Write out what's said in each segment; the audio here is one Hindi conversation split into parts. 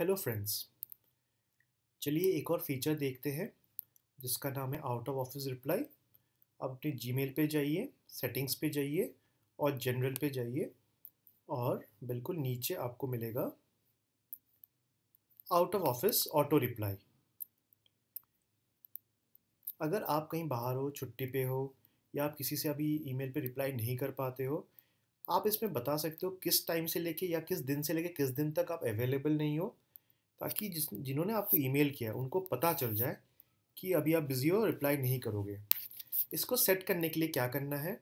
हेलो फ्रेंड्स चलिए एक और फीचर देखते हैं जिसका नाम है आउट ऑफ ऑफिस रिप्लाई आप अपने मेल पे जाइए सेटिंग्स पे जाइए और जनरल पे जाइए और बिल्कुल नीचे आपको मिलेगा out of office auto reply अगर आप कहीं बाहर हो छुट्टी पे हो या आप किसी से अभी ईमेल पे रिप्लाई नहीं कर पाते हो आप इसमें बता सकते हो किस टाइम से लेके या किस दिन से लेके किस दिन तक आप अवेलेबल नहीं हो ताकि जिस जिन्होंने आपको ईमेल किया उनको पता चल जाए कि अभी आप बिज़ी हो रिप्लाई नहीं करोगे इसको सेट करने के लिए क्या करना है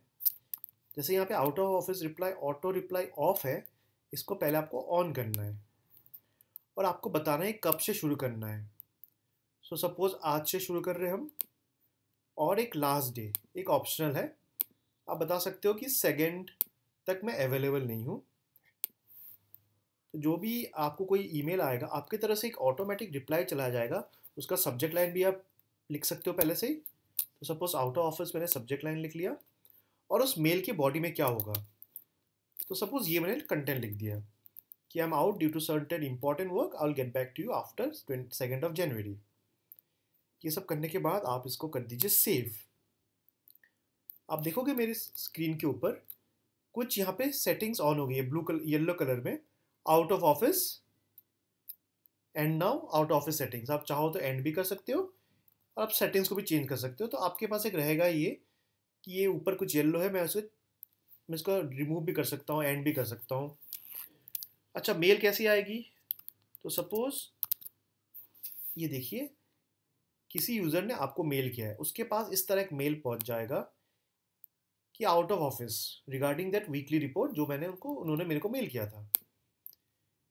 जैसे यहाँ पे out of office reply auto reply off है इसको पहले आपको ऑन करना है और आपको बताना है कब से शुरू करना है सो so, सपोज़ आज से शुरू कर रहे हम और एक लास्ट डे एक ऑप्शनल है आप बता सकते हो कि सेकेंड तक मैं अवेलेबल नहीं हूँ जो भी आपको कोई ईमेल आएगा आपकी तरह से एक ऑटोमेटिक रिप्लाई चलाया जाएगा उसका सब्जेक्ट लाइन भी आप लिख सकते हो पहले से ही तो सपोज आउट ऑफ ऑफिस मैंने सब्जेक्ट लाइन लिख लिया और उस मेल के बॉडी में क्या होगा तो सपोज ये मैंने कंटेंट लिख दिया कि I am out due to certain important work I will get back to you after twenty second of January ये सब करने के बाद आप इसको कर दीजिए सेव आप देखोगे मेरी स्क्रीन के ऊपर कुछ यहाँ पे सेटिंग्स ऑन हो गई है ब्लू कलर येल्लो कलर में out of office and now out office settings आप चाहो तो एंड भी कर सकते हो और आप सेटिंग्स को भी चेंज कर सकते हो तो आपके पास एक रहेगा ये कि ये ऊपर कुछ येल्लो है मैं उसे मैं इसको रिमूव भी कर सकता हूँ एंड भी कर सकता हूँ अच्छा मेल कैसी आएगी तो सपोज़ ये देखिए किसी यूज़र ने आपको मेल किया है उसके पास इस तरह एक मेल पहुंच जाएगा कि out of office regarding that weekly report जो मैंने उनको उन्होंने मेरे को मेल किया था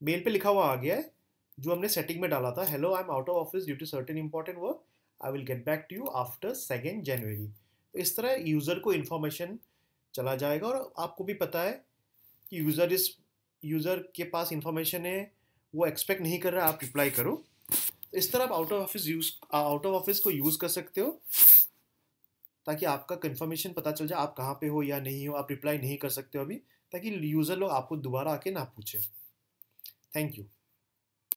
मेल पे लिखा हुआ आ गया है जो हमने सेटिंग में डाला था hello I am out of office due to certain important work I will get back to you after second January तो इस तरह यूज़र को इन्फॉर्मेशन चला जाएगा और आपको भी पता है कि यूज़र इस यूज़र के पास इन्फॉर्मेशन है वो एक्सपेक्ट नहीं कर रहा आप रिप्लाई करो तो इस तरह आप out of office use out of office को यूज़ कर सकते हो ताकि आपका कन्फर्मेशन पता चल जाए आप कहाँ पे हो या नहीं हो आप रिप्लाई नहीं कर सकते हो अभी ताकि यूज़र लोग आपको दोबारा आके ना पूछें Thank you.